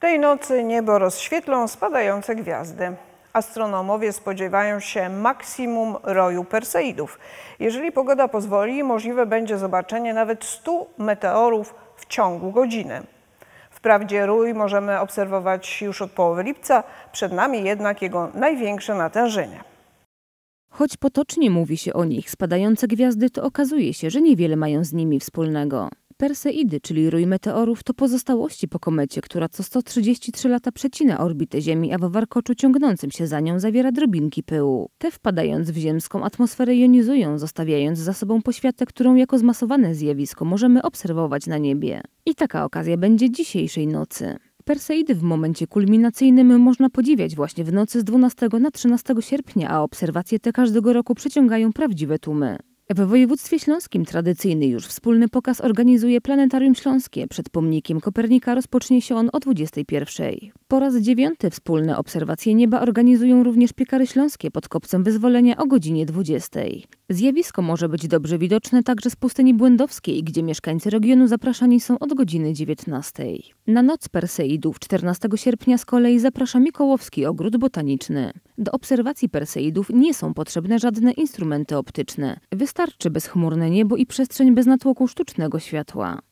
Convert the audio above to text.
Tej nocy niebo rozświetlą spadające gwiazdy. Astronomowie spodziewają się maksimum roju Perseidów. Jeżeli pogoda pozwoli, możliwe będzie zobaczenie nawet 100 meteorów w ciągu godziny. Wprawdzie rój możemy obserwować już od połowy lipca, przed nami jednak jego największe natężenie. Choć potocznie mówi się o nich spadające gwiazdy, to okazuje się, że niewiele mają z nimi wspólnego. Perseidy, czyli rój meteorów, to pozostałości po komecie, która co 133 lata przecina orbitę Ziemi, a w warkoczu ciągnącym się za nią zawiera drobinki pyłu. Te wpadając w ziemską atmosferę jonizują, zostawiając za sobą poświatę, którą jako zmasowane zjawisko możemy obserwować na niebie. I taka okazja będzie dzisiejszej nocy. Perseidy w momencie kulminacyjnym można podziwiać właśnie w nocy z 12 na 13 sierpnia, a obserwacje te każdego roku przyciągają prawdziwe tłumy. W województwie śląskim tradycyjny już wspólny pokaz organizuje Planetarium Śląskie. Przed pomnikiem Kopernika rozpocznie się on o 21. Po raz dziewiąty wspólne obserwacje nieba organizują również piekary śląskie pod kopcem wyzwolenia o godzinie 20. Zjawisko może być dobrze widoczne także z pustyni błędowskiej, gdzie mieszkańcy regionu zapraszani są od godziny 19. Na noc Perseidów 14 sierpnia z kolei zaprasza Mikołowski Ogród Botaniczny. Do obserwacji Perseidów nie są potrzebne żadne instrumenty optyczne. Wystarczy bezchmurne niebo i przestrzeń bez natłoku sztucznego światła.